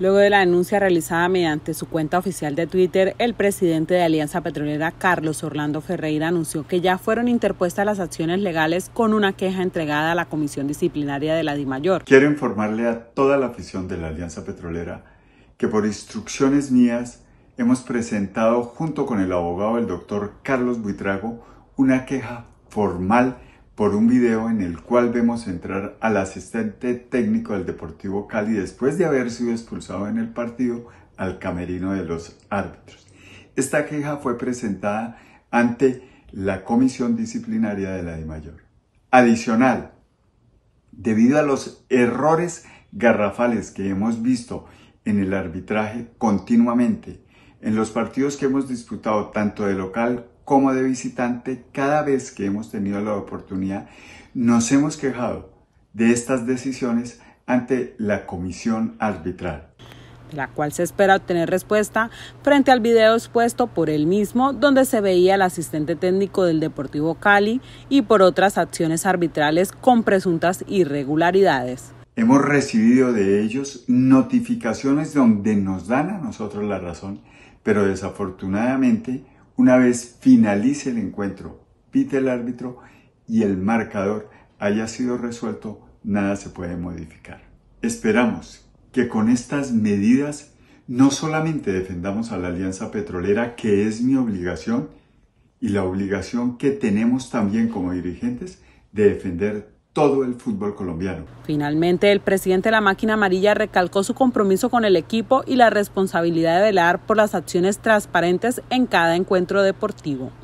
Luego de la denuncia realizada mediante su cuenta oficial de Twitter, el presidente de Alianza Petrolera, Carlos Orlando Ferreira, anunció que ya fueron interpuestas las acciones legales con una queja entregada a la Comisión Disciplinaria de la DIMAYOR. Quiero informarle a toda la afición de la Alianza Petrolera que por instrucciones mías hemos presentado junto con el abogado el doctor Carlos Buitrago una queja formal por un video en el cual vemos entrar al asistente técnico del Deportivo Cali después de haber sido expulsado en el partido al camerino de los árbitros. Esta queja fue presentada ante la comisión disciplinaria de la Dimayor. Adicional, debido a los errores garrafales que hemos visto en el arbitraje continuamente, en los partidos que hemos disputado tanto de local como de visitante, cada vez que hemos tenido la oportunidad, nos hemos quejado de estas decisiones ante la comisión arbitral de la cual se espera obtener respuesta frente al video expuesto por él mismo, donde se veía al asistente técnico del Deportivo Cali y por otras acciones arbitrales con presuntas irregularidades. Hemos recibido de ellos notificaciones donde nos dan a nosotros la razón, pero desafortunadamente una vez finalice el encuentro, pite el árbitro y el marcador haya sido resuelto, nada se puede modificar. Esperamos que con estas medidas no solamente defendamos a la Alianza Petrolera, que es mi obligación, y la obligación que tenemos también como dirigentes de defender todo el fútbol colombiano. Finalmente, el presidente de la máquina amarilla recalcó su compromiso con el equipo y la responsabilidad de velar por las acciones transparentes en cada encuentro deportivo.